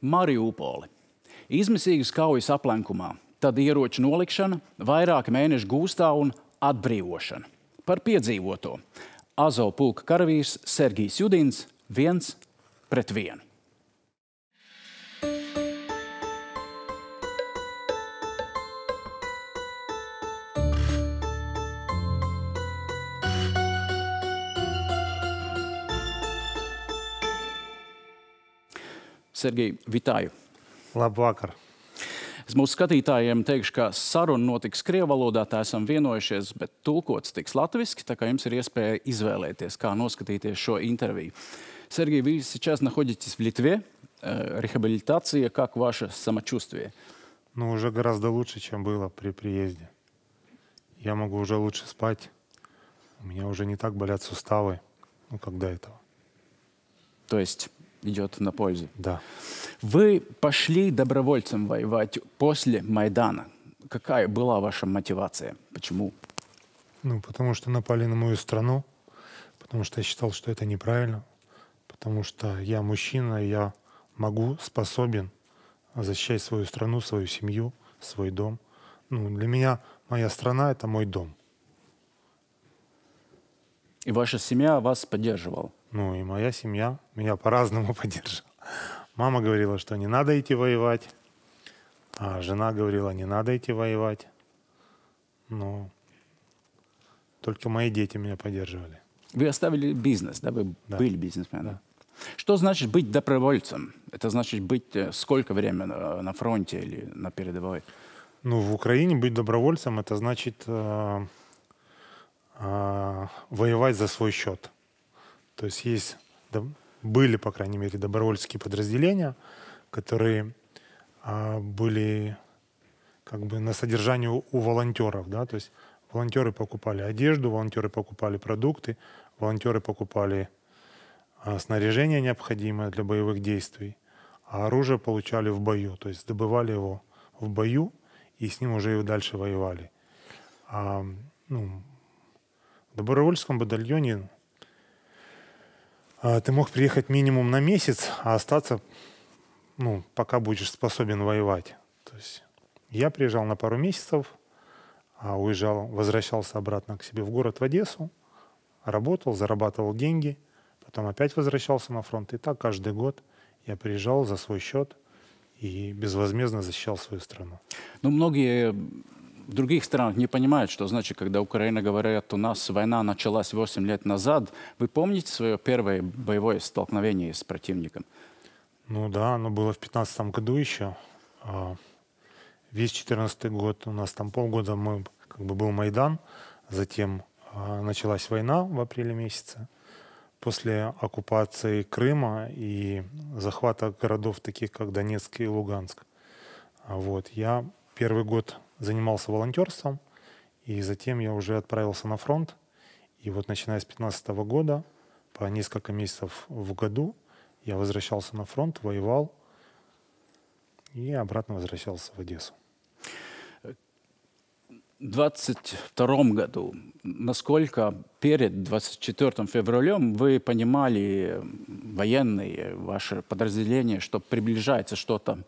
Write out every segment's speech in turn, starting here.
Mariupoli. Izmisīgas kaujas aplenkumā, tad ieroču nolikšana, vairāki mēneši gūstā un atbrīvošana. Par piedzīvoto Azov pulka karavīrs Sergijs Judins viens pret vienu. Sergij, vitāju! Labvakar! Es mūsu skatītājiem teikšu, ka saruna notiks krievu valodā, tā esam vienojušies, bet tulkots tiks latviski, tā kā jums ir iespēja izvēlēties, kā noskatīties šo interviju. Сергей, вы сейчас находитесь в Литве. Э, рехабилитация, как ваше самочувствие? Ну, уже гораздо лучше, чем было при приезде. Я могу уже лучше спать. У меня уже не так болят суставы, ну, как до этого. То есть идет на пользу. Да. Вы пошли добровольцем воевать после Майдана. Какая была ваша мотивация? Почему? Ну, потому что напали на мою страну, потому что я считал, что это неправильно, потому что я мужчина, я могу, способен защищать свою страну, свою семью, свой дом. Ну, для меня моя страна — это мой дом. И ваша семья вас поддерживала? Ну и моя семья меня по-разному поддерживала. Мама говорила, что не надо идти воевать, а жена говорила, не надо идти воевать. но ну, только мои дети меня поддерживали. Вы оставили бизнес, да? Вы да. были бизнесменом. Да. Что значит быть добровольцем? Это значит быть э, сколько времени э, на фронте или на передовой? Ну, в Украине быть добровольцем это значит э, э, воевать за свой счет. То есть есть, были, по крайней мере, добровольческие подразделения, которые а, были как бы на содержании у, у волонтеров, да, то есть волонтеры покупали одежду, волонтеры покупали продукты, волонтеры покупали а, снаряжение необходимое для боевых действий, а оружие получали в бою, то есть добывали его в бою и с ним уже и дальше воевали. А, ну, в добровольском батальоне а, ты мог приехать минимум на месяц, а остаться, ну, пока будешь способен воевать. То есть я приезжал на пару месяцев, а уезжал, возвращался обратно к себе в город, в Одессу, работал, зарабатывал деньги, потом опять возвращался на фронт. И так каждый год я приезжал за свой счет и безвозмездно защищал свою страну. Ну, многие в других странах не понимают, что значит, когда Украина говорит, у нас война началась 8 лет назад. Вы помните свое первое боевое столкновение с противником? Ну да, оно было в 2015 году еще. А, весь 2014 год у нас там полгода мы, как бы был Майдан, затем а, началась война в апреле месяце. После оккупации Крыма и захвата городов, таких как Донецк и Луганск, а вот, я первый год занимался волонтерством, и затем я уже отправился на фронт. И вот начиная с 2015 года, по несколько месяцев в году, я возвращался на фронт, воевал и обратно возвращался в Одессу. В 22 году, насколько перед 24 февралем вы понимали военные, ваше подразделение, что приближается что-то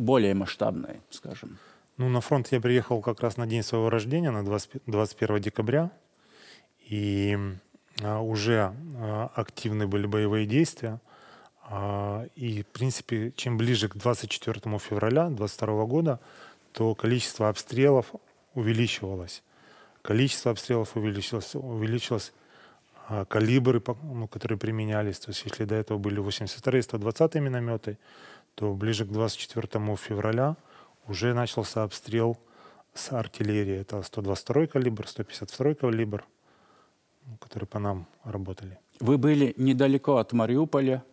более масштабной, скажем? Ну, на фронт я приехал как раз на день своего рождения, на 20, 21 декабря. И а, уже а, активны были боевые действия. А, и, в принципе, чем ближе к 24 февраля 22 года, то количество обстрелов увеличивалось. Количество обстрелов увеличилось, увеличилось а, калибры, ну, которые применялись. То есть если до этого были 82-е, 120-е минометы, то ближе к 24 февраля уже начался обстрел с артиллерии. Это 122 калибр, 152 калибр, которые по нам работали. Вы были недалеко от Мариуполя.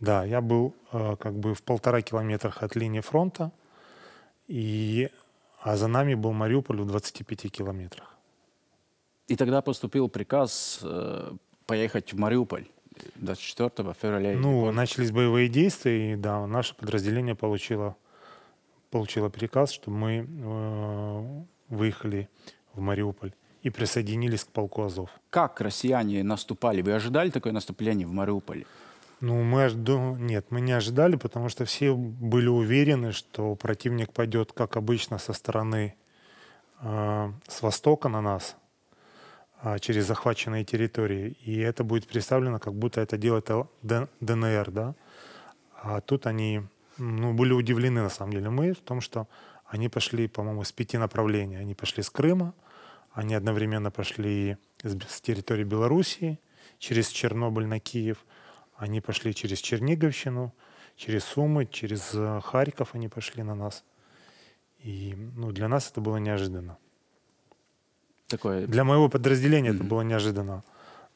Да, я был э, как бы в полтора километрах от линии фронта, и, а за нами был Мариуполь в 25 километрах. И тогда поступил приказ э, поехать в Мариуполь. 24 февраля. Ну, начались боевые действия, и да, наше подразделение получило, получило приказ, что мы э, выехали в Мариуполь и присоединились к полку Азов. Как россияне наступали? Вы ожидали такое наступление в Мариуполе? Ну, мы ожида... нет, мы не ожидали, потому что все были уверены, что противник пойдет, как обычно, со стороны э, с востока на нас, а, через захваченные территории. И это будет представлено, как будто это делает ДНР, да. А тут они ну, были удивлены, на самом деле, мы в том, что они пошли, по-моему, с пяти направлений. Они пошли с Крыма, они одновременно пошли с территории Белоруссии, через Чернобыль на Киев, они пошли через Черниговщину, через Сумы, через э, Харьков они пошли на нас. И ну, для нас это было неожиданно. Такое... Для моего подразделения mm-hmm. это было неожиданно.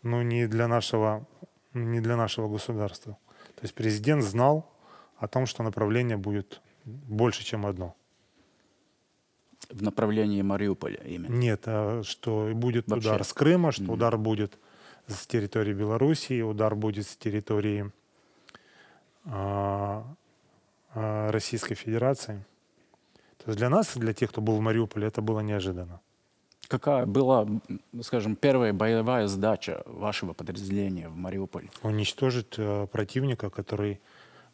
Ну, не для нашего, не для нашего государства. То есть президент знал о том, что направление будет больше, чем одно. В направлении Мариуполя именно? Нет, а что будет Вообще. удар с Крыма, что mm-hmm. удар будет с территории Белоруссии, удар будет с территории э, э, Российской Федерации. То есть для нас, для тех, кто был в Мариуполе, это было неожиданно. Какая была, скажем, первая боевая задача вашего подразделения в Мариуполе? Уничтожить э, противника, который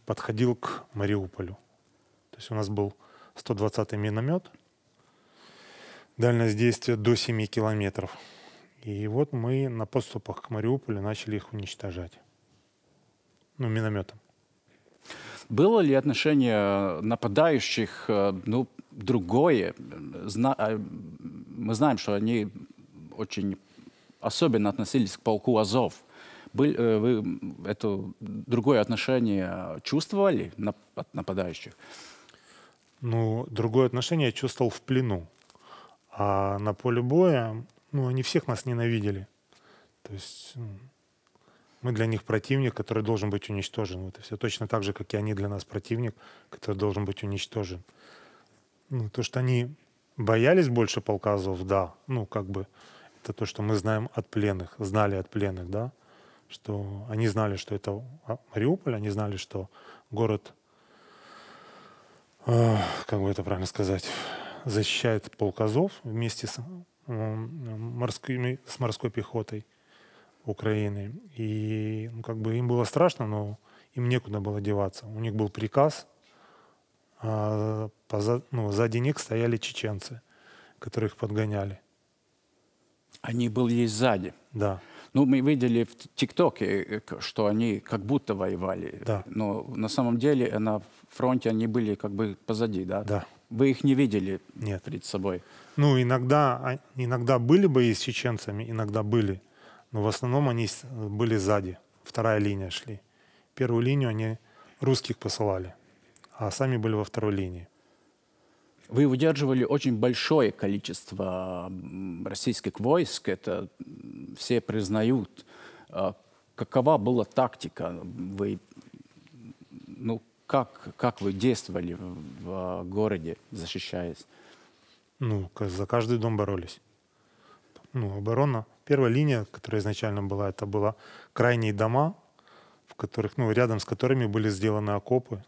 подходил к Мариуполю. То есть у нас был 120-й миномет, дальность действия до 7 километров. И вот мы на подступах к Мариуполю начали их уничтожать. Ну, минометом. Было ли отношение э, нападающих э, ну, другое? Зна а, мы знаем, что они очень особенно относились к полку Азов. Были, э, вы это другое отношение чувствовали от нападающих? Ну, другое отношение я чувствовал в плену. А на поле боя, ну, они всех нас ненавидели. То есть мы для них противник, который должен быть уничтожен. Это все точно так же, как и они для нас противник, который должен быть уничтожен. Ну, то, что они боялись больше полка Азов, да, ну, как бы, это то, что мы знаем от пленных, знали от пленных, да, что они знали, что это а, Мариуполь, они знали, что город, э, как бы это правильно сказать, защищает полк Азов вместе с, э, морскими, с морской пехотой. Украины. И ну, как бы им было страшно, но им некуда было деваться. У них был приказ, а поза, ну, сзади них стояли чеченцы, которых подгоняли. Они были сзади? Да. Ну, мы видели в ТикТоке, э, что они как будто воевали. Да. Но на самом деле э, на фронте они были как бы позади, да? Да. Вы их не видели Нет. перед собой? Ну, иногда, а, иногда были бы и с чеченцами, иногда были но в основном они были сзади, вторая линия шли. Первую линию они русских посылали, а сами были во второй линии. Вы удерживали очень большое количество российских войск, это все признают. А какова была тактика? Вы, ну, как, как вы действовали в городе, защищаясь? Ну, за каждый дом боролись ну, оборона. Первая линия, которая изначально была, это была крайние дома, в которых, ну, рядом с которыми были сделаны окопы,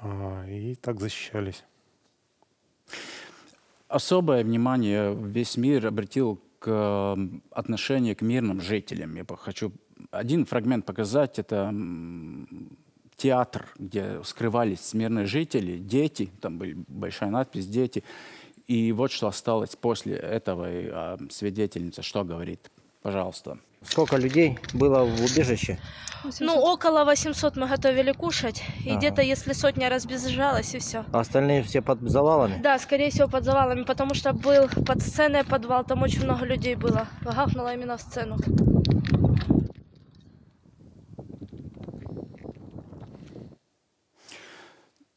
а, и так защищались. Особое внимание весь мир обратил к отношению к мирным жителям. Я хочу один фрагмент показать. Это театр, где скрывались мирные жители, дети, там была большая надпись «Дети». И вот что осталось после этого э, свидетельница, что говорит. Пожалуйста. Сколько людей было в убежище? 800. Ну, около 800 мы готовили кушать. И ага. где-то, если сотня разбежалась, и все. А остальные все под завалами? Да, скорее всего, под завалами, потому что был под сценой подвал, там очень много людей было. Гахнуло именно в сцену.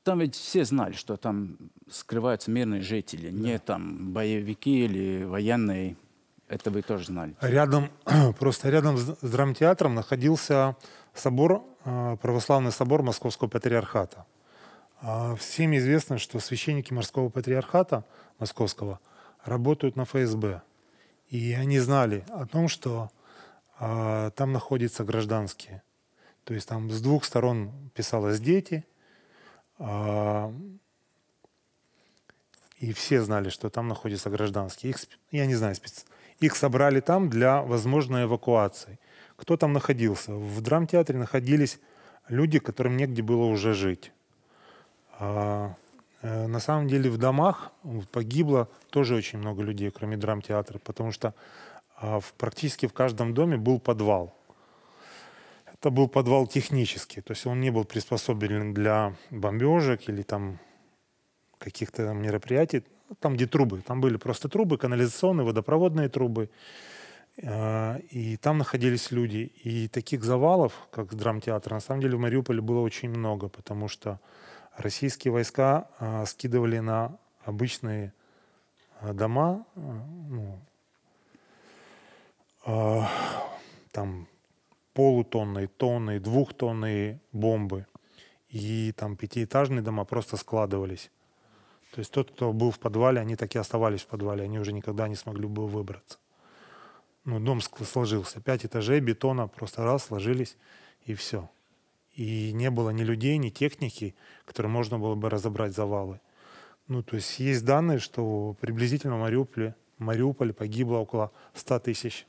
Там ведь все знали, что там скрываются мирные жители, да. не там боевики или военные. Это вы тоже знали. Рядом, просто рядом с драмтеатром находился собор, э, православный собор Московского патриархата. А, всем известно, что священники морского патриархата московского работают на ФСБ. И они знали о том, что а, там находятся гражданские. То есть там с двух сторон писалось «дети», а, и все знали, что там находятся гражданские. Их, я не знаю, спец... их собрали там для возможной эвакуации. Кто там находился? В драмтеатре находились люди, которым негде было уже жить. А, э, на самом деле в домах погибло тоже очень много людей, кроме драмтеатра, потому что а, в, практически в каждом доме был подвал. Это был подвал технический, то есть он не был приспособлен для бомбежек или там каких-то там мероприятий, ну, там, где трубы, там были просто трубы, канализационные, водопроводные трубы, а, и там находились люди. И таких завалов, как драмтеатр, на самом деле в Мариуполе было очень много, потому что российские войска а, скидывали на обычные а, дома, ну, там полутонные, тонны, двухтонные бомбы. И там пятиэтажные дома просто складывались. То есть тот, кто был в подвале, они так и оставались в подвале, они уже никогда не смогли бы выбраться. Ну, дом сложился, пять этажей бетона, просто раз, сложились, и все. И не было ни людей, ни техники, которые можно было бы разобрать завалы. Ну, то есть есть данные, что приблизительно в Мариуполе, Мариуполе погибло около 100 тысяч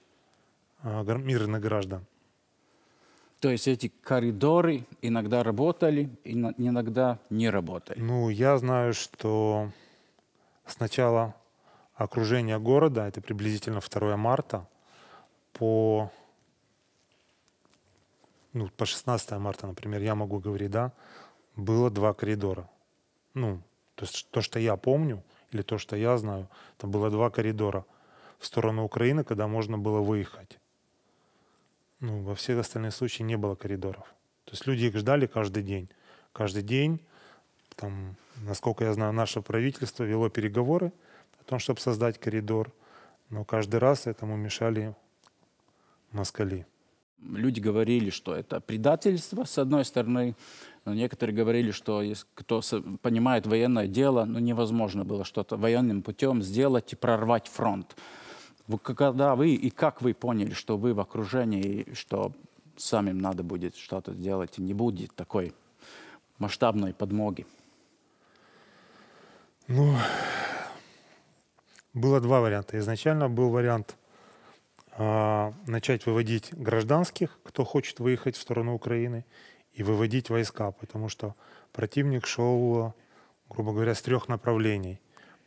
а, мирных граждан. То есть эти коридоры иногда работали, иногда не работали. Ну, я знаю, что сначала окружение города, это приблизительно 2 марта, по, ну, по 16 марта, например, я могу говорить, да, было два коридора. Ну, то есть то, что я помню, или то, что я знаю, это было два коридора в сторону Украины, когда можно было выехать ну, во всех остальных случаях не было коридоров. То есть люди их ждали каждый день. Каждый день, там, насколько я знаю, наше правительство вело переговоры о том, чтобы создать коридор, но каждый раз этому мешали москали. Люди говорили, что это предательство, с одной стороны, но некоторые говорили, что если кто понимает военное дело, ну невозможно было что-то военным путем сделать и прорвать фронт когда вы и как вы поняли, что вы в окружении, что самим надо будет что-то делать, и не будет такой масштабной подмоги? Ну, было два варианта. Изначально был вариант э, начать выводить гражданских, кто хочет выехать в сторону Украины, и выводить войска, потому что противник шел, грубо говоря, с трех направлений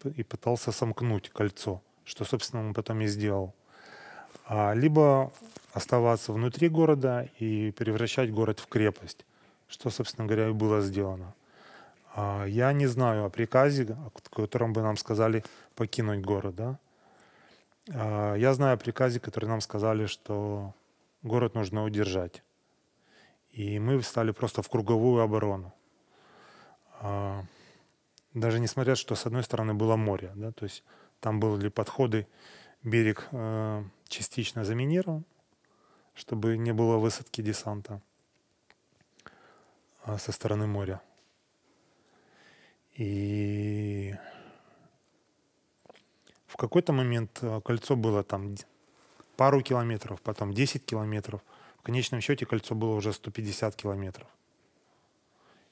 и пытался сомкнуть кольцо что, собственно, он потом и сделал. А, либо оставаться внутри города и превращать город в крепость, что, собственно говоря, и было сделано. А, я не знаю о приказе, о котором бы нам сказали покинуть город. Да? А, я знаю о приказе, который нам сказали, что город нужно удержать. И мы встали просто в круговую оборону. А, даже несмотря, что с одной стороны было море, да, то есть там были подходы, берег э, частично заминирован, чтобы не было высадки десанта э, со стороны моря. И в какой-то момент э, кольцо было там пару километров, потом 10 километров. В конечном счете кольцо было уже 150 километров.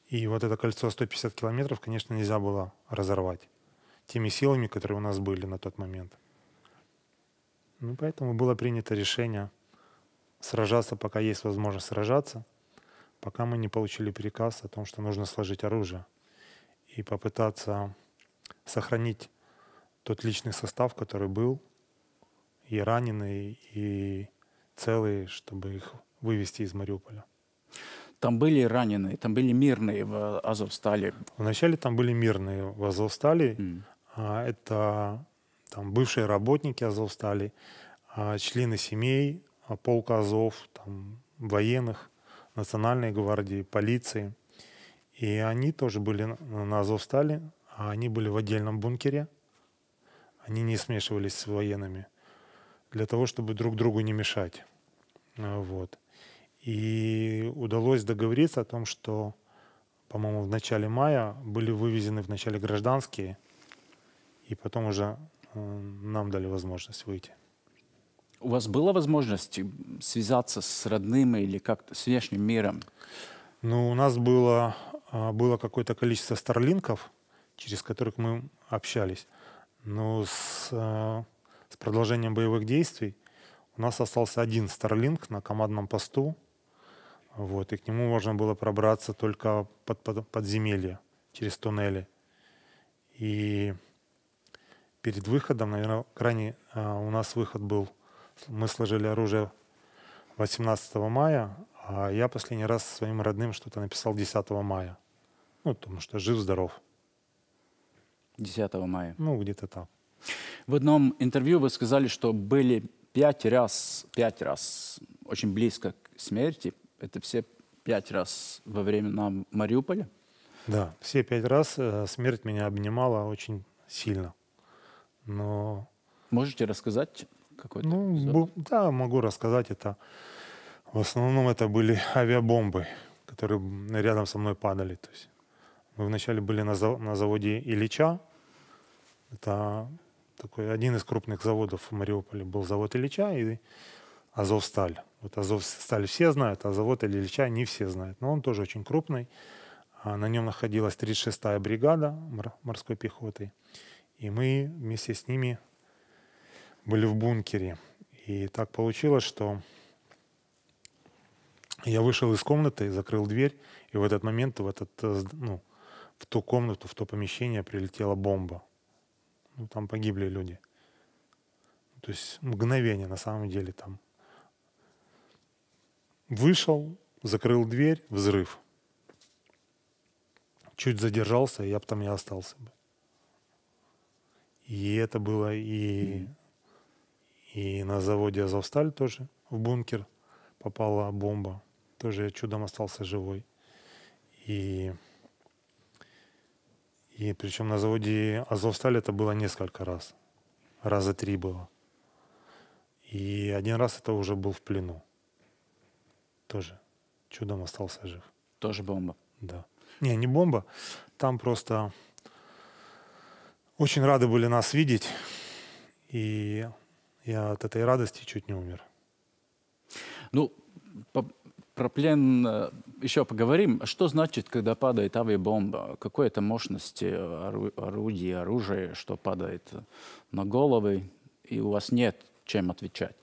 И вот это кольцо 150 километров, конечно, нельзя было разорвать теми силами, которые у нас были на тот момент. Ну, поэтому было принято решение сражаться, пока есть возможность сражаться, пока мы не получили приказ о том, что нужно сложить оружие и попытаться сохранить тот личный состав, который был, и раненые, и целые, чтобы их вывести из Мариуполя. Там были раненые, там были мирные в Азовстале. Вначале там были мирные в Азовстале, mm. А, это там, бывшие работники Азовстали, а, члены семей а, полка Азов, там, военных, национальной гвардии, полиции. И они тоже были на Азовстале, а они были в отдельном бункере. Они не смешивались с военными для того, чтобы друг другу не мешать. Вот. И удалось договориться о том, что, по-моему, в начале мая были вывезены в начале гражданские – и потом уже э, нам дали возможность выйти. У вас была возможность э, связаться с родными или как-то с внешним миром? Ну, у нас было, э, было какое-то количество старлинков, через которых мы общались. Но с, с продолжением боевых действий у нас остался один старлинг на командном посту. Вот, и к нему можно было пробраться только под, под подземелье, через туннели. И перед выходом, наверное, крайне а, у нас выход был, мы сложили оружие 18 мая, а я последний раз своим родным что-то написал 10 мая. Ну, потому что жив-здоров. 10 мая. Ну, где-то там. В одном интервью вы сказали, что были пять раз, пять раз очень близко к смерти. Это все пять раз во времена Мариуполя? Да, все пять раз э, смерть меня обнимала очень сильно но... Можете рассказать какой-то ну, Да, могу рассказать это. В основном это были авиабомбы, которые рядом со мной падали. То есть мы вначале были на, зав- на заводе Ильича. Это такой один из крупных заводов в Мариуполе был завод Ильича и Азовсталь. Вот Азовсталь все знают, а завод Ильича не все знают. Но он тоже очень крупный. А на нем находилась 36-я бригада морской пехоты. И мы вместе с ними были в бункере. И так получилось, что я вышел из комнаты, закрыл дверь, и в этот момент в, этот, э, ну, в ту комнату, в то помещение прилетела бомба. Ну, там погибли люди. То есть мгновение на самом деле там. Вышел, закрыл дверь, взрыв. Чуть задержался, я бы там не остался бы. И это было и, и на заводе «Азовсталь» тоже в бункер попала бомба. Тоже я чудом остался живой. И, и причем на заводе «Азовсталь» это было несколько раз. Раза три было. И один раз это уже был в плену. Тоже чудом остался жив. Тоже бомба? Да. Не, не бомба. Там просто очень рады были нас видеть, и я от этой радости чуть не умер. Ну, по, про плен э, еще поговорим. Что значит, когда падает авиабомба? Какой это мощности э, ору орудия, оружия, что падает на головы, и у вас нет чем отвечать?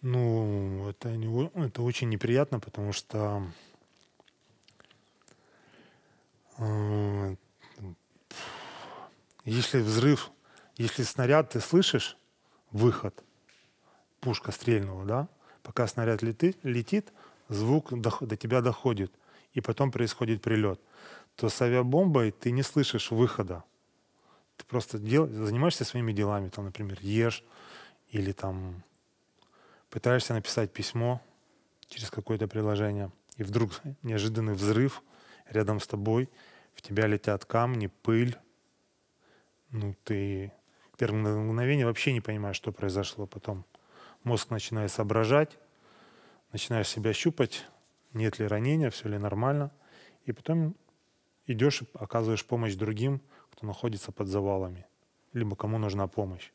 Ну, это, не, это очень неприятно, потому что Если взрыв, если снаряд ты слышишь, выход, пушка стрельнула, да? Пока снаряд лети, летит, звук до, до тебя доходит, и потом происходит прилет. То с авиабомбой ты не слышишь выхода. Ты просто дел, занимаешься своими делами, там, например, ешь, или там пытаешься написать письмо через какое-то приложение, и вдруг неожиданный взрыв рядом с тобой, в тебя летят камни, пыль, ну, ты первое мгновение вообще не понимаешь, что произошло. Потом мозг начинает соображать, начинаешь себя щупать, нет ли ранения, все ли нормально. И потом идешь и оказываешь помощь другим, кто находится под завалами, либо кому нужна помощь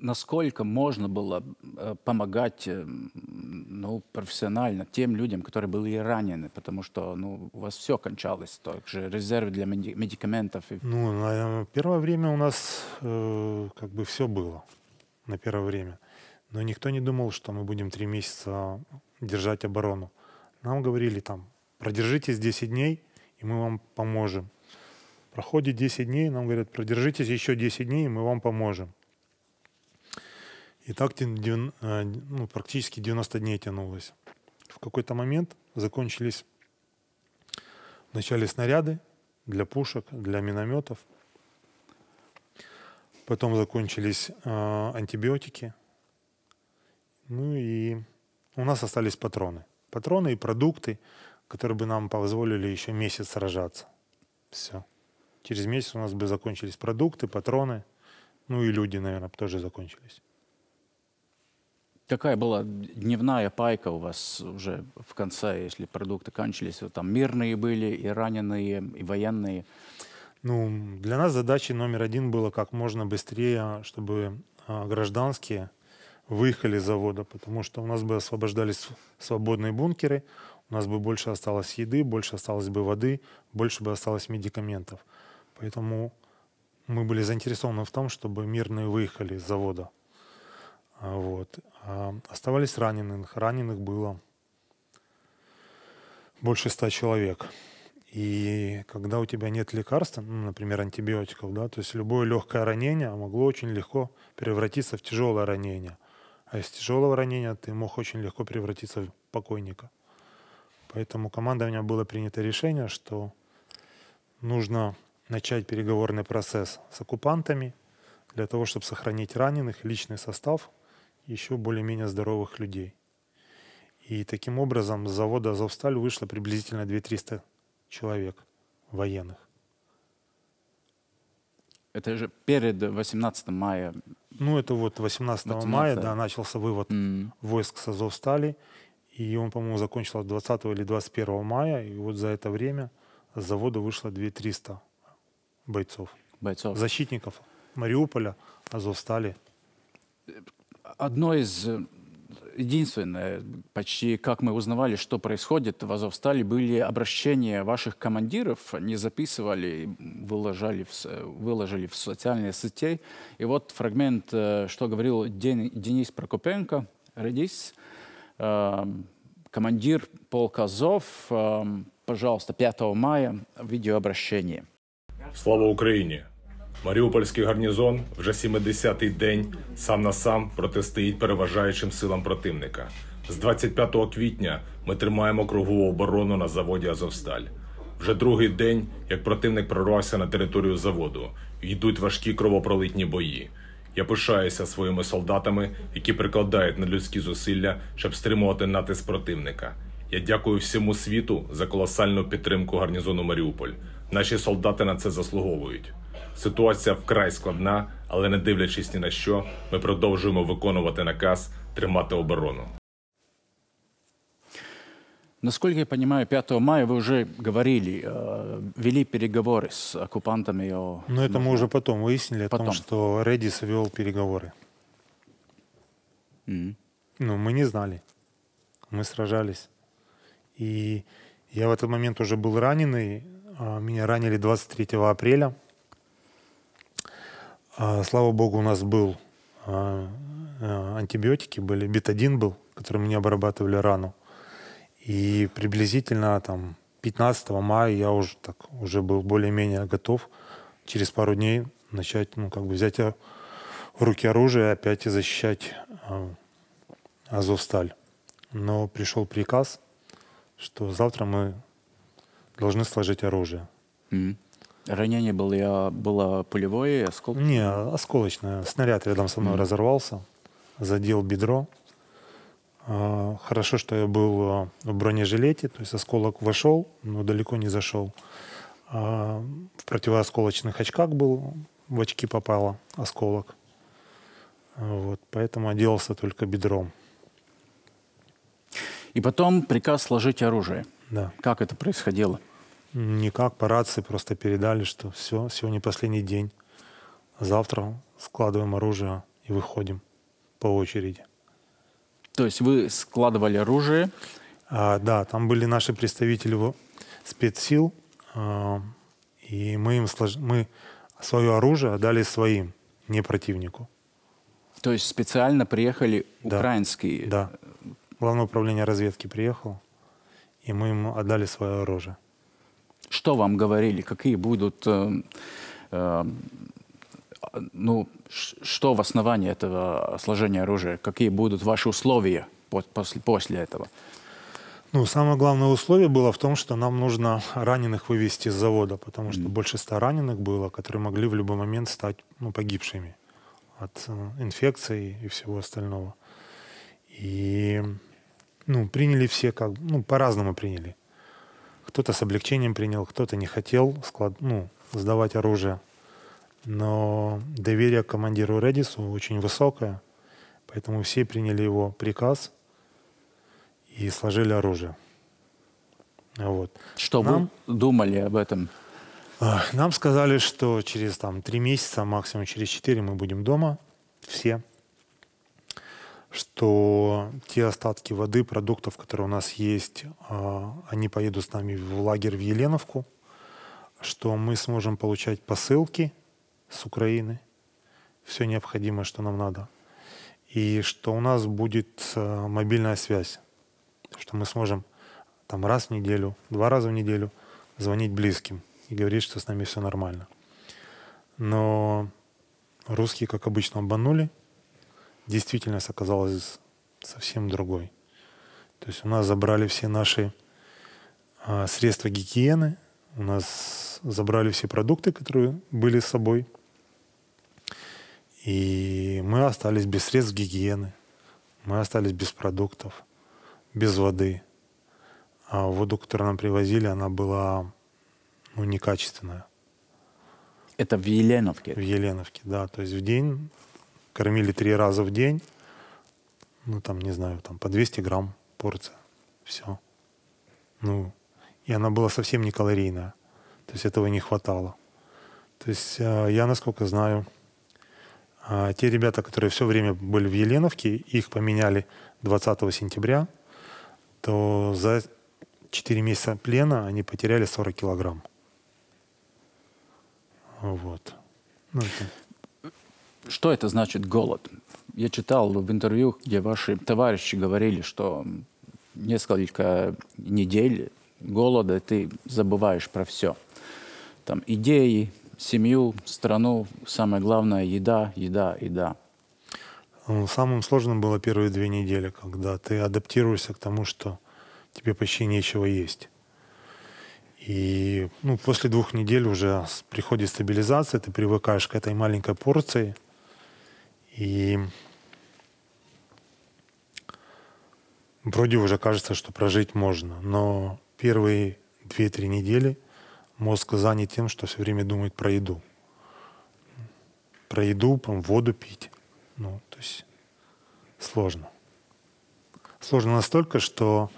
насколько можно было э, помогать э, ну, профессионально тем людям, которые были ранены, потому что ну, у вас все кончалось, также резервы для медикаментов. Ну, на первое время у нас э, как бы все было, на первое время. Но никто не думал, что мы будем три месяца держать оборону. Нам говорили там, продержитесь 10 дней, и мы вам поможем. Проходит 10 дней, нам говорят, продержитесь еще 10 дней, и мы вам поможем. И так э, ну, практически 90 дней тянулось. В какой-то момент закончились вначале снаряды для пушек, для минометов. Потом закончились э, антибиотики. Ну и у нас остались патроны. Патроны и продукты, которые бы нам позволили еще месяц сражаться. Все. Через месяц у нас бы закончились продукты, патроны. Ну и люди, наверное, тоже закончились. Какая была дневная пайка у вас уже в конце, если продукты кончились? Вот Там мирные были и раненые, и военные? Ну, для нас задачей номер один было как можно быстрее, чтобы а, гражданские выехали с завода, потому что у нас бы освобождались свободные бункеры, у нас бы больше осталось еды, больше осталось бы воды, больше бы осталось медикаментов. Поэтому мы были заинтересованы в том, чтобы мирные выехали с завода. А, вот. А, оставались раненых. Раненых было больше ста человек. И когда у тебя нет лекарства, ну, например, антибиотиков, да, то есть любое легкое ранение могло очень легко превратиться в тяжелое ранение. А из тяжелого ранения ты мог очень легко превратиться в покойника. Поэтому команда у меня было принято решение, что нужно начать переговорный процесс с оккупантами для того, чтобы сохранить раненых, личный состав еще более-менее здоровых людей. И таким образом с завода «Азовсталь» вышло приблизительно 2300 человек военных. Это же перед 18 мая. Ну, это вот 18, 18. мая, да, начался вывод mm. войск с «Азовстали». И он, по-моему, закончился 20 или 21 мая. И вот за это время с завода вышло 2300 бойцов. Бойцов. Защитников Мариуполя, «Азовстали» одно из э, единственное, почти как мы узнавали, что происходит в Азовстале, были обращения ваших командиров, не записывали, выложили в, выложили в социальные сети. И вот фрагмент, э, что говорил Ден, Денис Прокопенко, Редис, э, командир полка Азов, э, пожалуйста, 5 мая видеообращение. Слава Украине! Маріупольський гарнізон вже 70-й день сам на сам протистоїть переважаючим силам противника. З 25 квітня ми тримаємо кругову оборону на заводі Азовсталь. Вже другий день, як противник прорвався на територію заводу, йдуть важкі кровопролитні бої. Я пишаюся своїми солдатами, які прикладають надлюдські зусилля, щоб стримувати натиск противника. Я дякую всьому світу за колосальну підтримку гарнізону Маріуполь. Наші солдати на це заслуговують. Ситуація вкрай складна, але не дивлячись ні на що, ми продовжуємо виконувати наказ тримати оборону. Насколько я понимаю, 5 мая вы уже говорили, вели переговоры с оккупантами. О... Ну, Но это мы уже потом выяснили, о том, что Редис вел переговоры. Mm. -hmm. Ну, мы не знали. Мы сражались. И я в этот момент уже был раненый. А, меня ранили 23 апреля. А, слава богу, у нас был а, а, антибиотики, были бетадин был, который мне обрабатывали рану. И приблизительно там 15 мая я уже так уже был более-менее готов через пару дней начать, ну как бы взять э, в руки оружие опять и защищать Азовсталь. Но пришел приказ, что завтра мы должны сложить оружие. Mm-hmm. Ранение было, было пулевое, осколочное. Не, осколочное. Снаряд рядом со мной mm. разорвался, задел бедро. А, хорошо, что я был а, в бронежилете, то есть осколок вошел, но далеко не зашел. А, в противоосколочных очках был, в очки попало осколок. Вот, поэтому оделся только бедром. И потом приказ сложить оружие. Да. Как это происходило? Никак, по рации просто передали, что все, сегодня последний день. Завтра складываем оружие и выходим по очереди. То есть вы складывали оружие? А, да, там были наши представители спецсил, а, и мы им слож... мы свое оружие дали своим, не противнику. То есть специально приехали да. украинские? Да. Главное управление разведки приехало, и мы им отдали свое оружие. Что вам говорили? Какие будут... Э, э, ну, что в основании этого сложения оружия? Какие будут ваши условия после, после этого? Ну, самое главное условие было в том, что нам нужно раненых вывести с завода, потому что mm. больше ста раненых было, которые могли в любой момент стать ну, погибшими от э, инфекций и всего остального. И ну, приняли все как ну, по-разному приняли. Кто-то с облегчением принял, кто-то не хотел склад, ну, сдавать оружие. Но доверие к командиру Редису очень высокое, поэтому все приняли его приказ и сложили оружие. Вот. Что Нам... вы думали об этом? Нам сказали, что через там, три месяца, максимум через четыре мы будем дома все что те остатки воды, продуктов, которые у нас есть, а, они поедут с нами в лагерь в Еленовку, что мы сможем получать посылки с Украины, все необходимое, что нам надо, и что у нас будет а, мобильная связь, что мы сможем там раз в неделю, два раза в неделю звонить близким и говорить, что с нами все нормально. Но русские, как обычно, обманули – действительность оказалась совсем другой. То есть у нас забрали все наши а, средства гигиены, у нас забрали все продукты, которые были с собой, и мы остались без средств гигиены, мы остались без продуктов, без воды. А воду, которую нам привозили, она была ну, некачественная. Это в Еленовке? В Еленовке, да. То есть в день кормили три раза в день, ну, там, не знаю, там, по 200 грамм порция, все. Ну, и она была совсем не калорийная, то есть этого не хватало. То есть э, я, насколько знаю, э, те ребята, которые все время были в Еленовке, их поменяли 20 сентября, то за 4 месяца плена они потеряли 40 килограмм. Вот. Ну, это... Что это значит голод? Я читал в интервью, где ваши товарищи говорили, что несколько недель голода ты забываешь про все. Там идеи, семью, страну, самое главное – еда, еда, еда. Ну, самым сложным было первые две недели, когда ты адаптируешься к тому, что тебе почти нечего есть. И ну, после двух недель уже приходит стабилизация, ты привыкаешь к этой маленькой порции – и вроде уже кажется, что прожить можно, но первые 2-3 недели мозг занят тем, что все время думает про еду. Про еду, про воду пить. Ну, то есть сложно. Сложно настолько, что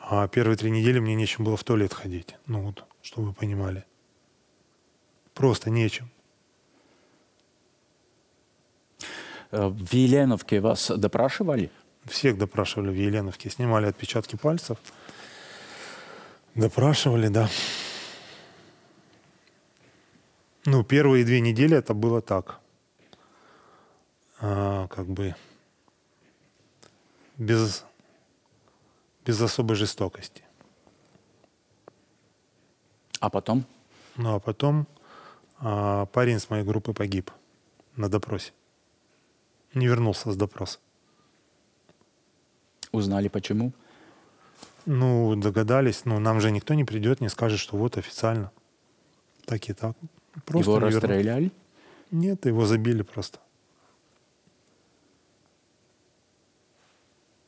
а, первые три недели мне нечем было в туалет ходить. Ну вот, чтобы вы понимали. Просто нечем. Э, в Еленовке вас допрашивали? Всех допрашивали в Еленовке. Снимали отпечатки пальцев. Допрашивали, да. Ну, первые две недели это было так. А, как бы без, без особой жестокости. А потом? Ну, а потом а, парень с моей группы погиб на допросе не вернулся с допроса. Узнали почему? Ну, догадались, но нам же никто не придет, не скажет, что вот официально. Так и так. Просто его не расстреляли? Нет, его забили просто.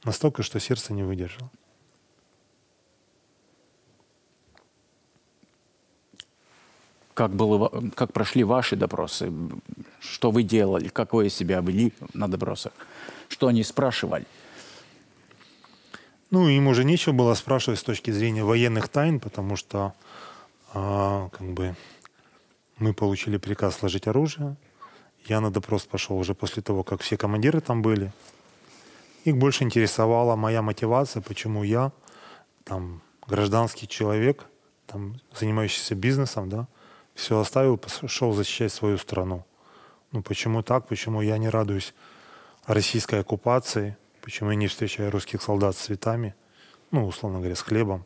Настолько, что сердце не выдержало. как, было, как прошли ваши допросы, что вы делали, как вы себя вели на допросах, что они спрашивали? Ну, им уже нечего было спрашивать с точки зрения военных тайн, потому что а, как бы мы получили приказ сложить оружие. Я на допрос пошел уже после того, как все командиры там были. Их больше интересовала моя мотивация, почему я, там, гражданский человек, там, занимающийся бизнесом, да, все оставил, пошел защищать свою страну. Ну почему так? Почему я не радуюсь российской оккупации? Почему я не встречаю русских солдат с цветами? Ну, условно говоря, с хлебом.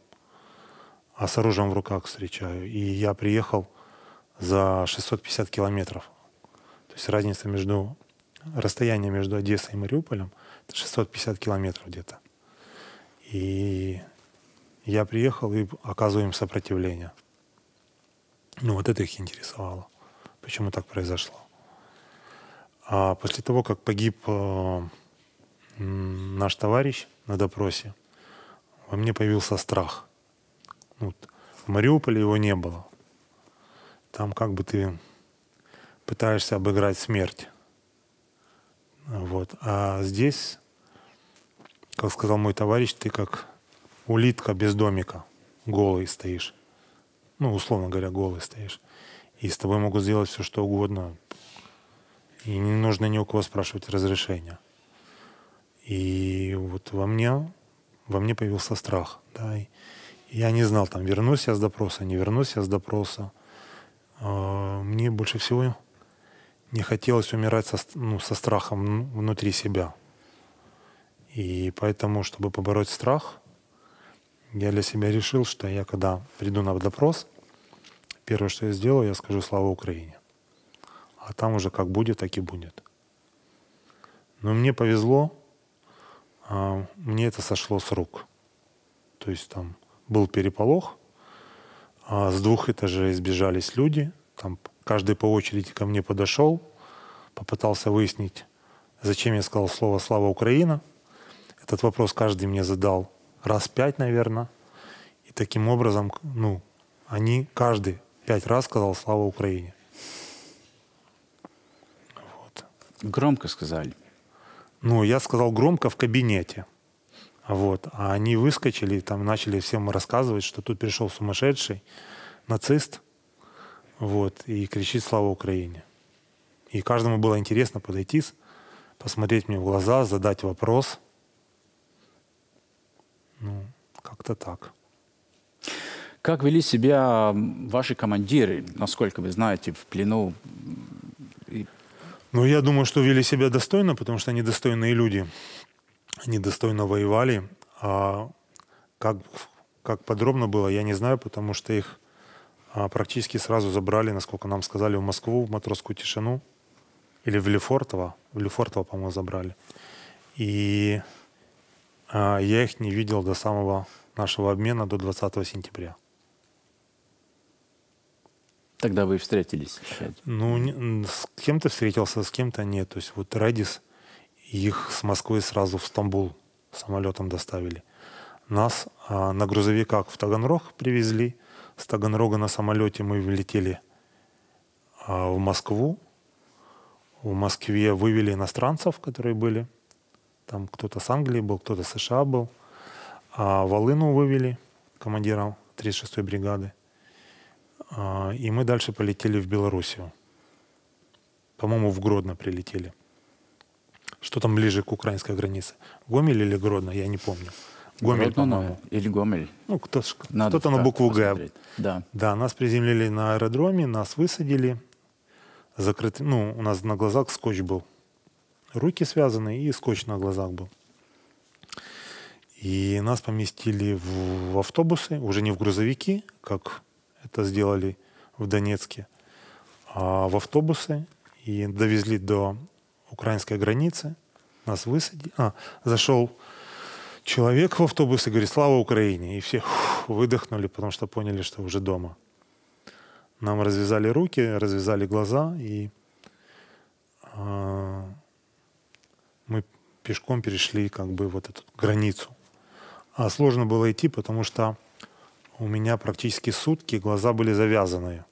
А с оружием в руках встречаю. И я приехал за 650 километров. То есть разница между... Расстояние между Одессой и Мариуполем — это 650 километров где-то. И я приехал и оказываем сопротивление. Ну, вот это их интересовало, почему так произошло. А после того, как погиб э, наш товарищ на допросе, во мне появился страх. Вот. В Мариуполе его не было. Там как бы ты пытаешься обыграть смерть. Вот. А здесь, как сказал мой товарищ, ты как улитка без домика, голый стоишь ну, условно говоря, голый стоишь. И с тобой могут сделать все, что угодно. И не нужно ни у кого спрашивать разрешения. И вот во мне, во мне появился страх. Да, и я не знал, там, вернусь я с допроса, не вернусь я с допроса. А, мне больше всего не хотелось умирать со, ну, со страхом внутри себя. И поэтому, чтобы побороть страх, я для себя решил, что я когда приду на допрос, первое, что я сделаю, я скажу «Слава Украине». А там уже как будет, так и будет. Но мне повезло, а, мне это сошло с рук. То есть там был переполох, а, с двух этажей сбежались люди, там каждый по очереди ко мне подошел, попытался выяснить, зачем я сказал слово «Слава Украина». Этот вопрос каждый мне задал раз пять, наверное. И таким образом, ну, они каждый пять раз сказал «Слава Украине». Вот. Громко сказали. Ну, я сказал громко в кабинете. Вот. А они выскочили, там начали всем рассказывать, что тут пришел сумасшедший нацист, вот, и кричит «Слава Украине!». И каждому было интересно подойти, посмотреть мне в глаза, задать вопрос. Ну, как-то так. Как вели себя ваши командиры, насколько вы знаете, в плену? Ну, я думаю, что вели себя достойно, потому что они достойные люди. Они достойно воевали. А как, как подробно было, я не знаю, потому что их а, практически сразу забрали, насколько нам сказали, в Москву, в Матросскую тишину. Или в Лефортово. В Лефортово, по-моему, забрали. И а, я их не видел до самого нашего обмена, до 20 сентября. Тогда вы встретились? Ну, с кем-то встретился, с кем-то нет. То есть вот Радис, их с Москвы сразу в Стамбул самолетом доставили. Нас а, на грузовиках в Таганрог привезли. С Таганрога на самолете мы влетели а, в Москву. В Москве вывели иностранцев, которые были – там кто-то с Англии был, кто-то с США был. А Волыну вывели, командиром 36-й бригады. А, и мы дальше полетели в Белоруссию. По-моему, в Гродно прилетели. Что там ближе к украинской границе? Гомель или Гродно, я не помню. Гомель, по-моему. Или Гомель. Ну, кто-то, кто-то на букву Г. Да. да, нас приземлили на аэродроме, нас высадили. Закрыт, ну, у нас на глазах скотч был руки связаны и скотч на глазах был. И нас поместили в, автобусы, уже не в грузовики, как это сделали в Донецке, а в автобусы и довезли до украинской границы. Нас высадили. А, зашел человек в автобус и говорит «Слава Украине!» И все фух, выдохнули, потому что поняли, что уже дома. Нам развязали руки, развязали глаза и э, мы пешком перешли как бы вот эту границу. А сложно было идти, потому что у меня практически сутки глаза были завязаны.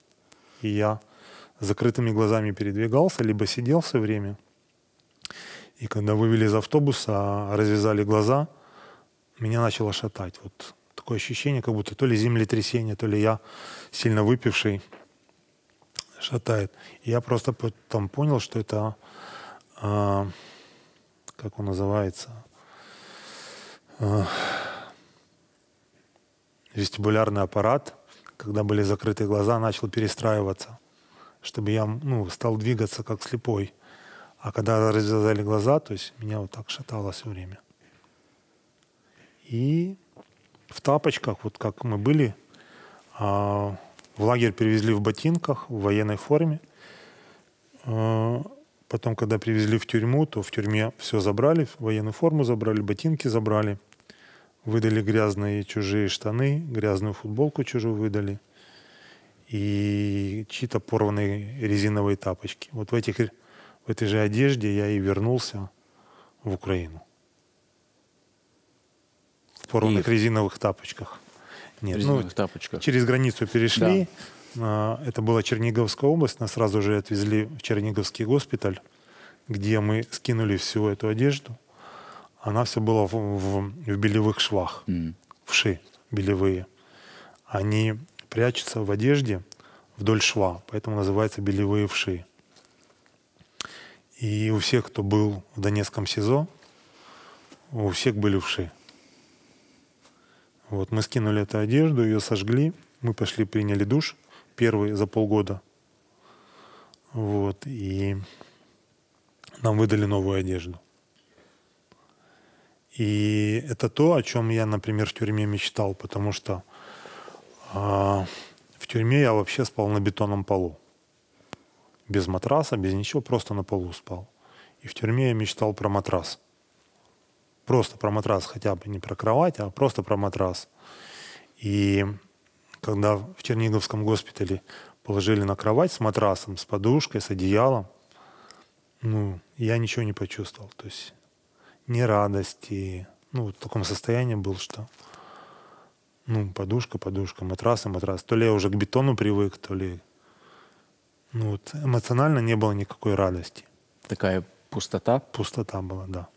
И я закрытыми глазами передвигался, либо сидел все время. И когда вывели из автобуса, а развязали глаза, меня начало шатать. Вот такое ощущение, как будто то ли землетрясение, то ли я сильно выпивший шатает. И я просто потом понял, что это э, как он называется, э, вестибулярный аппарат, когда были закрыты глаза, начал перестраиваться, чтобы я ну, стал двигаться как слепой. А когда развязали глаза, то есть меня вот так шатало все время. И в тапочках, вот как мы были, а, в лагерь перевезли в ботинках, в военной форме. Э, Потом, когда привезли в тюрьму, то в тюрьме все забрали, военную форму забрали, ботинки забрали, выдали грязные чужие штаны, грязную футболку чужую выдали и чьи-то порванные резиновые тапочки. Вот в, этих, в этой же одежде я и вернулся в Украину. В порванных и... резиновых тапочках. Нет, ну, резиновых ну, тапочках. Через границу перешли. Да а, это была Черниговская область. Нас сразу же отвезли в Черниговский госпиталь, где мы скинули всю эту одежду. Она все была в, в, в белевых швах, mm. вши белевые. Они прячутся в одежде вдоль шва, поэтому называются белевые вши. И у всех, кто был в Донецком СИЗО, у всех были вши. Вот мы скинули эту одежду, ее сожгли, мы пошли, приняли душ первый за полгода. Вот, и нам выдали новую одежду. И это то, о чем я, например, в тюрьме мечтал, потому что э, в тюрьме я вообще спал на бетонном полу. Без матраса, без ничего, просто на полу спал. И в тюрьме я мечтал про матрас. Просто про матрас, хотя бы не про кровать, а просто про матрас. И когда в Черниговском госпитале положили на кровать с матрасом, с подушкой, с одеялом, ну, я ничего не почувствовал. То есть ни радости, ну, в таком состоянии был, что ну, подушка, подушка, матрас и матрас. То ли я уже к бетону привык, то ли... Ну, вот эмоционально не было никакой радости. Такая пустота? Пустота была, да.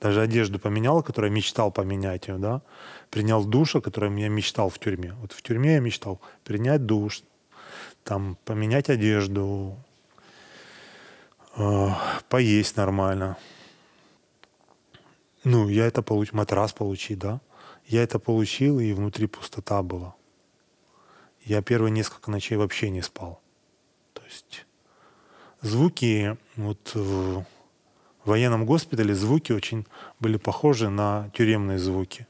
Даже одежду поменял, которую я мечтал поменять ее, да. Принял душ, о котором я мечтал в тюрьме. Вот в тюрьме я мечтал принять душ, там, поменять одежду, э, поесть нормально. Ну, я это получил, матрас получил, да. Я это получил, и внутри пустота была. Я первые несколько ночей вообще не спал. То есть звуки вот в э, в военном госпитале звуки очень были похожи на тюремные звуки.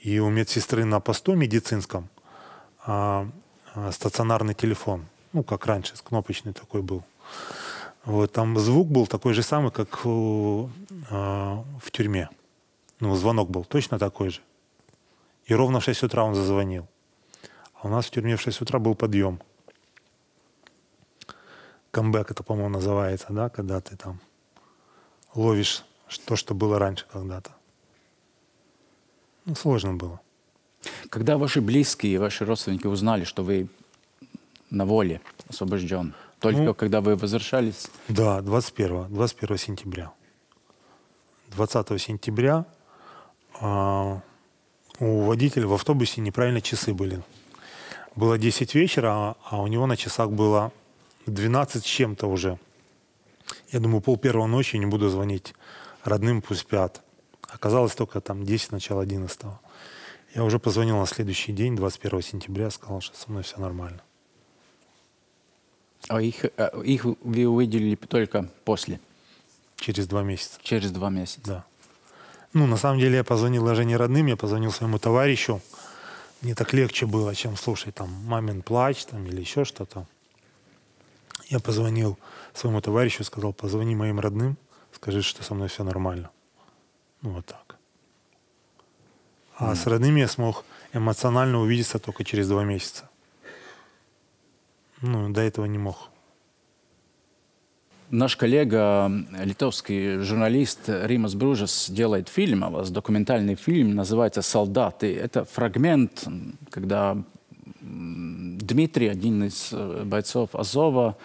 И у медсестры на посту медицинском а, а, стационарный телефон, ну, как раньше, с кнопочный такой был. Вот, там звук был такой же самый, как у, а, в тюрьме. Ну, звонок был точно такой же. И ровно в 6 утра он зазвонил. А у нас в тюрьме в 6 утра был подъем. Камбэк это, по-моему, называется, да, когда ты там ловишь то, что было раньше когда-то. Ну, сложно было. Когда ваши близкие, ваши родственники узнали, что вы на воле освобожден? Только ну, когда вы возвращались? Да, 21, 21 сентября. 20 сентября э, у водителя в автобусе неправильно часы были. Было 10 вечера, а у него на часах было 12 с чем-то уже. Я думаю, пол первого ночи не буду звонить родным, пусть спят. Оказалось только там 10, начало 11. Я уже позвонил на следующий день, 21 сентября, сказал, что со мной все нормально. А их, э, их вы увидели только после? Через два месяца. Через два месяца. Да. Ну, на самом деле я позвонил даже не родным, я позвонил своему товарищу. Мне так легче было, чем слушать там мамин плач там, или еще что-то. Я позвонил своему товарищу сказал, позвони моим родным, скажи, что со мной все нормально. Ну, вот так. А mm. с родными я смог эмоционально увидеться только через два месяца. Ну, до этого не мог. Наш коллега, э, литовский журналист Римас Бружес, делает фильм о вас, документальный фильм, называется «Солдаты». Это фрагмент, когда Дмитрий, один из э, бойцов Азова,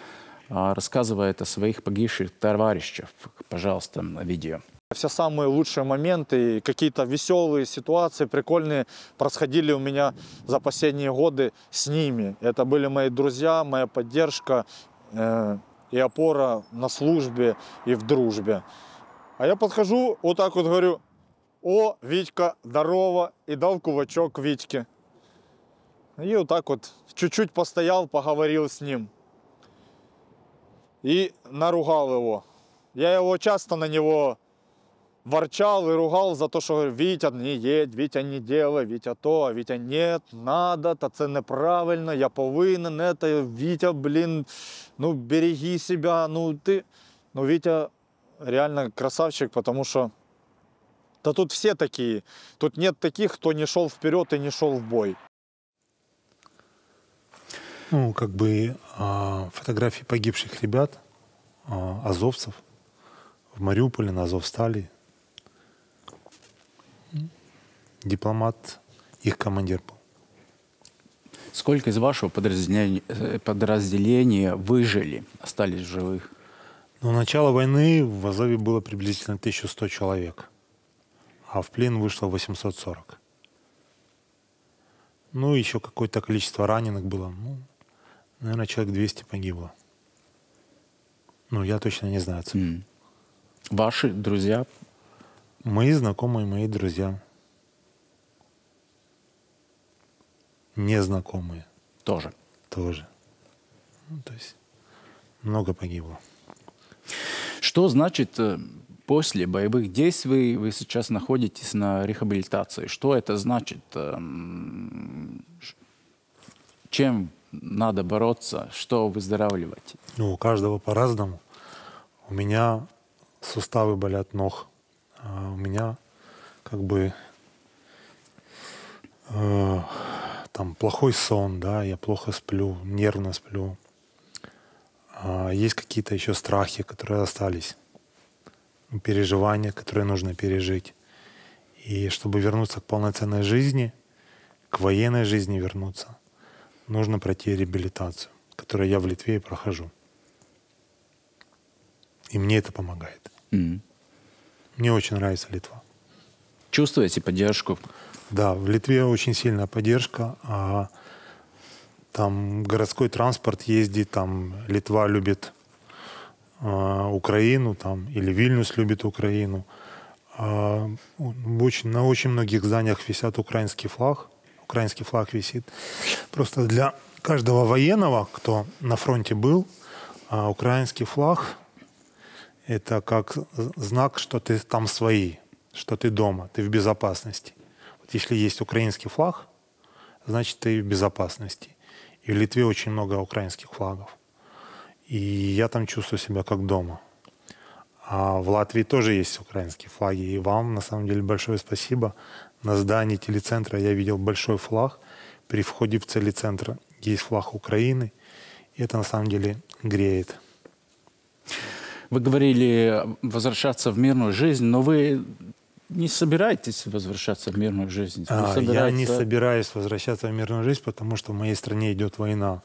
а, рассказывает о своих погибших товарищах. Пожалуйста, на видео. Все самые лучшие моменты, какие-то веселые ситуации, прикольные, происходили у меня за последние годы с ними. Это были мои друзья, моя поддержка э, и опора на службе и в дружбе. А я подхожу, вот так вот говорю, о, Витька, здорово, и дал кувачок Витьке. И вот так вот чуть-чуть постоял, поговорил с ним и наругал его. Я его часто на него ворчал и ругал за то, что Витя не едь, Витя не делай, Витя то, а Витя нет, надо, та це неправильно, я повинен, это, Витя, блин, ну береги себя, ну ты... Ну Витя реально красавчик, потому что... Да тут все такие. Тут нет таких, кто не шел вперед и не шел в бой. Ну, как бы а, фотографии погибших ребят, а, азовцев, в Мариуполе, на Азовстали. Дипломат, их командир был. Сколько из вашего подразделения, подразделения выжили, остались в живых? Ну, начало войны в Азове было приблизительно 1100 человек, а в плен вышло 840. Ну, еще какое-то количество раненых было. Ну, Наверное, человек 200 погибло. Ну, я точно не знаю. Mm. Ваши друзья? Мои знакомые, мои друзья. Незнакомые. Тоже. Тоже. Ну, то есть много погибло. Что значит э, после боевых действий вы сейчас находитесь на реабилитации? Что это значит? Эм, чем надо бороться, что выздоравливать? Ну, у каждого по-разному. У меня суставы болят ног, а у меня как бы э, там плохой сон, да, я плохо сплю, нервно сплю. А есть какие-то еще страхи, которые остались, переживания, которые нужно пережить. И чтобы вернуться к полноценной жизни, к военной жизни вернуться, нужно пройти реабилитацию, которую я в Литве и прохожу. И мне это помогает. Mm. Мне очень нравится Литва. Чувствуете поддержку? Да, в Литве очень сильная поддержка. А там городской транспорт ездит, там Литва любит а, Украину, там или Вильнюс любит Украину. А, очень, на очень многих зданиях висят украинский флаг украинский флаг висит. Просто для каждого военного, кто на фронте был, а, украинский флаг – это как знак, что ты там свои, что ты дома, ты в безопасности. Вот если есть украинский флаг, значит, ты в безопасности. И в Литве очень много украинских флагов. И я там чувствую себя как дома. А в Латвии тоже есть украинские флаги. И вам, на самом деле, большое спасибо на здании телецентра я видел большой флаг. При входе в телецентр есть флаг Украины. И это на самом деле греет. Вы говорили возвращаться в мирную жизнь, но вы не собираетесь возвращаться в мирную жизнь? А, собирается... Я не собираюсь возвращаться в мирную жизнь, потому что в моей стране идет война.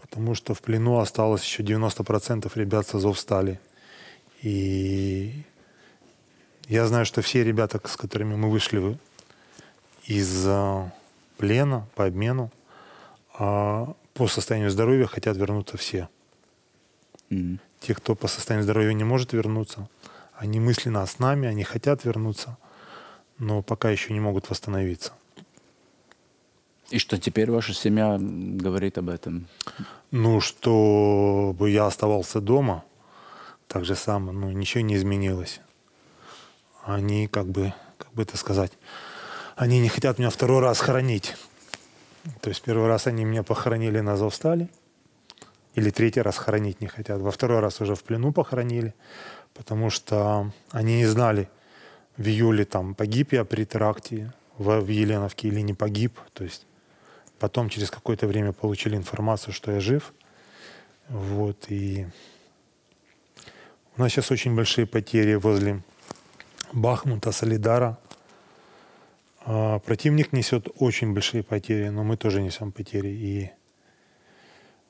Потому что в плену осталось еще 90% ребят с Азов И я знаю, что все ребята, с которыми мы вышли из плена по обмену, а по состоянию здоровья хотят вернуться все. Mm. Те, кто по состоянию здоровья не может вернуться, они мысленно с нами, они хотят вернуться, но пока еще не могут восстановиться. И что теперь ваша семья говорит об этом? Ну, что бы я оставался дома, так же самое, ну, ничего не изменилось. Они как бы, как бы это сказать, они не хотят меня второй раз хоронить. То есть первый раз они меня похоронили на Завстале, или третий раз хоронить не хотят. Во второй раз уже в плену похоронили, потому что они не знали, в июле там погиб я при теракте в, в Еленовке или не погиб. То есть потом через какое-то время получили информацию, что я жив. Вот, и у нас сейчас очень большие потери возле Бахмута, Солидара. А, противник несет очень большие потери, но мы тоже несем потери. И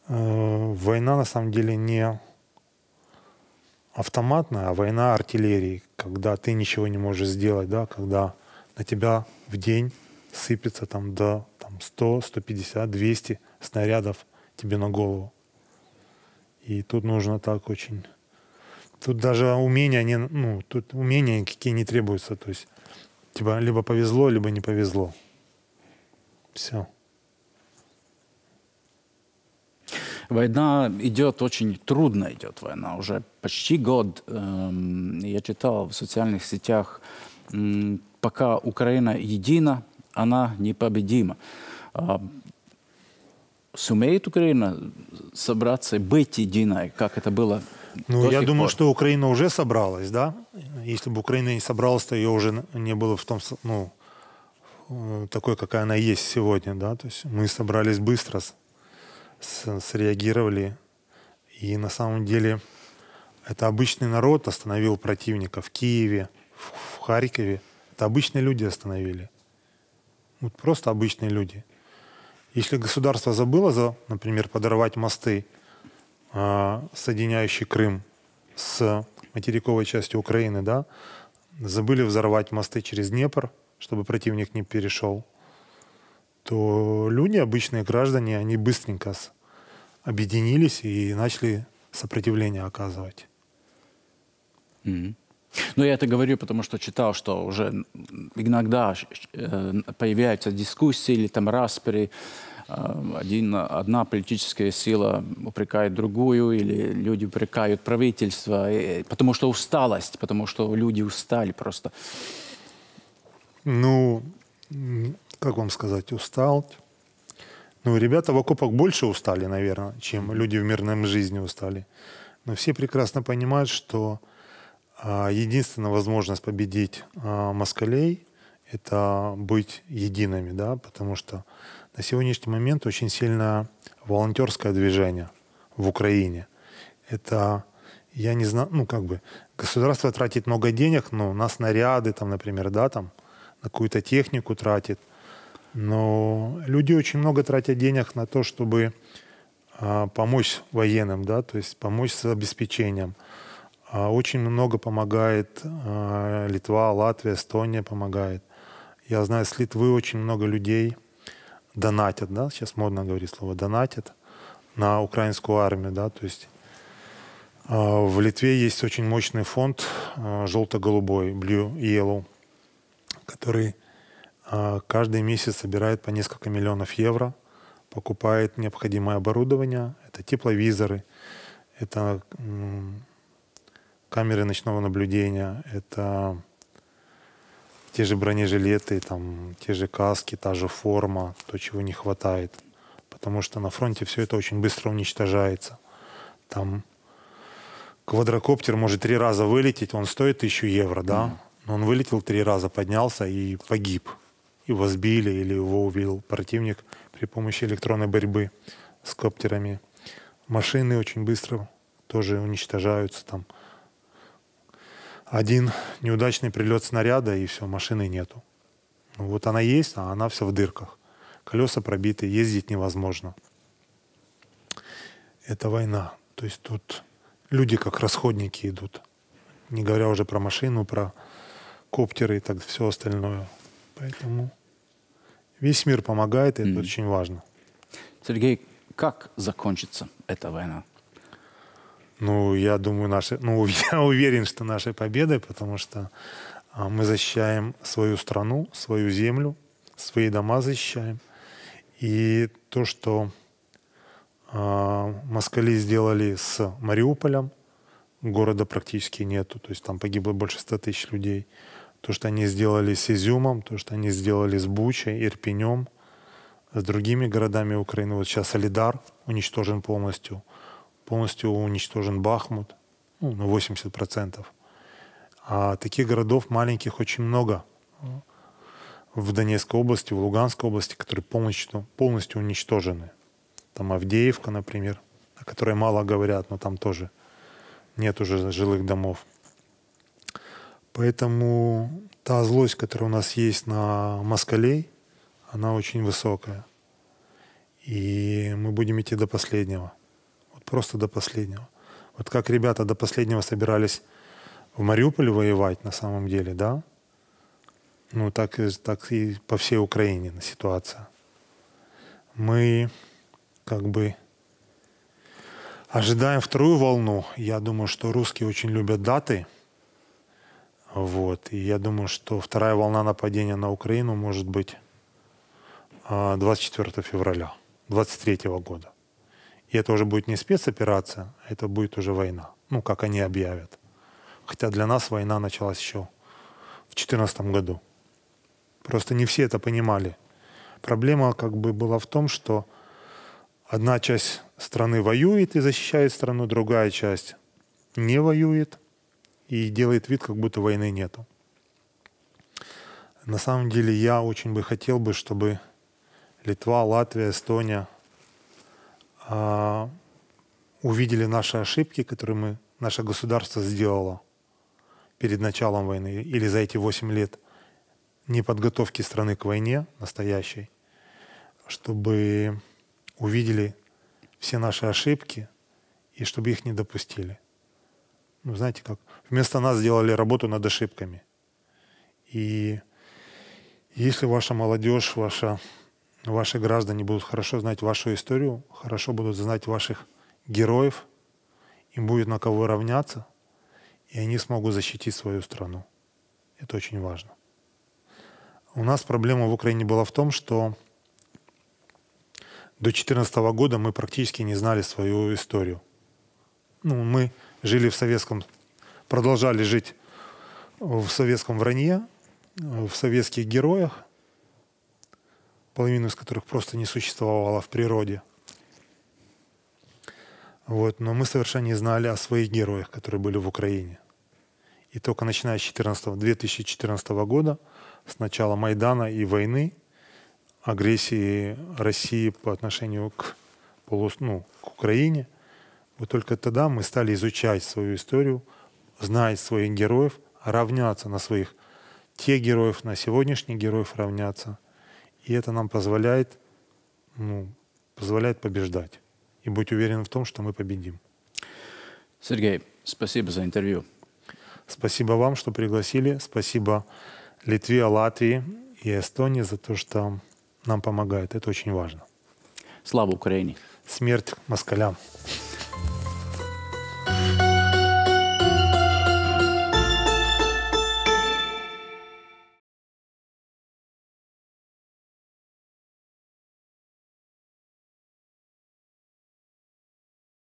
э, война на самом деле не автоматная, а война артиллерии, когда ты ничего не можешь сделать, да, когда на тебя в день сыпется там до там, 100, 150, 200 снарядов тебе на голову. И тут нужно так очень... Тут даже умения, не, ну, тут умения какие не требуются. То есть Типа, либо повезло, либо не повезло. Все. Война идет очень трудно идет война уже почти год. Эм, я читал в социальных сетях, эм, пока Украина едина, она непобедима. А, сумеет Украина собраться, быть единой, как это было ну, я думаю, пор. что Украина уже собралась, да? Если бы Украина не собралась, то ее уже не было в том, ну, э, такой, какая она есть сегодня, да? То есть мы собрались быстро, среагировали, и на самом деле это обычный народ остановил противника в Киеве, в Харькове. Это обычные люди остановили. Вот просто обычные люди. Если государство забыло, за, например, подорвать мосты, а, соединяющий Крым с материковой частью Украины, да, забыли взорвать мосты через Днепр, чтобы противник не перешел, то люди, обычные граждане, они быстренько объединились и начали сопротивление оказывать. Mm-hmm. Ну, я это говорю, потому что читал, что уже иногда э, появляются дискуссии или там распри Э, один, одна политическая сила упрекает другую, или люди упрекают правительство, э, потому что усталость, потому что люди устали просто. Ну, как вам сказать, устал. Ну, ребята в окопах больше устали, наверное, чем люди в мирном жизни устали. Но все прекрасно понимают, что а, единственная возможность победить а, москалей – это быть едиными, да, потому что на сегодняшний момент очень сильно волонтерское движение в Украине. Это, я не знаю, ну как бы, государство тратит много денег, ну, на снаряды, там, например, да, там, на какую-то технику тратит. Но люди очень много тратят денег на то, чтобы э, помочь военным, да, то есть помочь с обеспечением. А очень много помогает э, Литва, Латвия, Эстония помогает. Я знаю, с Литвы очень много людей – донатят, да, сейчас модно говорить слово донатят на украинскую армию, да, то есть а, в Литве есть очень мощный фонд а, желто-голубой, Blue Yellow, который а, каждый месяц собирает по несколько миллионов евро, покупает необходимое оборудование, это тепловизоры, это камеры ночного наблюдения, это те же бронежилеты, там, те же каски, та же форма, то, чего не хватает. Потому что на фронте все это очень быстро уничтожается. Там квадрокоптер может три раза вылететь, он стоит тысячу евро, да? Mm. Но он вылетел три раза, поднялся и погиб. Его сбили или его убил противник при помощи электронной борьбы с коптерами. Машины очень быстро тоже уничтожаются там один неудачный прилет снаряда, и все, машины нету. Ну, вот она есть, а она вся в дырках. Колеса пробиты, ездить невозможно. Это война. То есть тут люди как расходники идут. Не говоря уже про машину, про коптеры и так все остальное. Поэтому весь мир помогает, и mm это очень важно. Сергей, как закончится эта война? Ну, я думаю, наши, ну, я уверен, что нашей победой, потому что а, мы защищаем свою страну, свою землю, свои дома защищаем. И то, что э, москали сделали с Мариуполем, города практически нету, то есть там погибло больше 100 тысяч людей. То, что они сделали с Изюмом, то, что они сделали с Бучей, Ирпенем, с другими городами Украины. Вот сейчас Солидар уничтожен полностью – полностью уничтожен Бахмут, ну, на 80%. А таких городов маленьких очень много э, в Донецкой области, в Луганской области, которые полностью, полностью уничтожены. Там Авдеевка, например, о которой мало говорят, но там тоже нет уже жилых домов. Поэтому та злость, которая у нас есть на москалей, она очень высокая. И мы будем идти до последнего просто до последнего. Вот как ребята до последнего собирались в Мариуполе воевать на самом деле, да? Ну, так, так и по всей Украине ситуация. Мы как бы ожидаем вторую волну. Я думаю, что русские очень любят даты. Вот. И я думаю, что вторая волна нападения на Украину может быть 24 а, февраля 23 года. И это уже будет не спецоперация, а это будет уже война. Ну, как они объявят. Хотя для нас война началась еще в 2014 году. Просто не все это понимали. Проблема как бы была в том, что одна часть страны воюет и защищает страну, другая часть не воюет и делает вид, как будто войны нету. На самом деле я очень бы хотел бы, чтобы Литва, Латвия, Эстония – а, увидели наши ошибки, которые мы, наше государство сделало перед началом войны или за эти 8 лет неподготовки страны к войне настоящей, чтобы увидели все наши ошибки и чтобы их не допустили. Ну, знаете как? Вместо нас сделали работу над ошибками. И если ваша молодежь, ваша Ваши граждане будут хорошо знать вашу историю, хорошо будут знать ваших героев, им будет на кого равняться, и они смогут защитить свою страну. Это очень важно. У нас проблема в Украине была в том, что до 2014 года мы практически не знали свою историю. Ну, мы жили в советском, продолжали жить в советском вранье, в советских героях, половину из которых просто не существовало в природе. Вот, но мы совершенно не знали о своих героях, которые были в Украине. И только начиная с 14, 2014 года, с начала Майдана и войны, агрессии России по отношению к, полу, ну, к Украине, вот только тогда мы стали изучать свою историю, знать своих героев, равняться на своих те героев, на сегодняшних героев равняться – и это нам позволяет, ну, позволяет побеждать и быть уверенным в том, что мы победим. Сергей, спасибо за интервью. Спасибо вам, что пригласили. Спасибо Литве, Латвии и Эстонии за то, что нам помогают. Это очень важно. Слава Украине! Смерть москалям!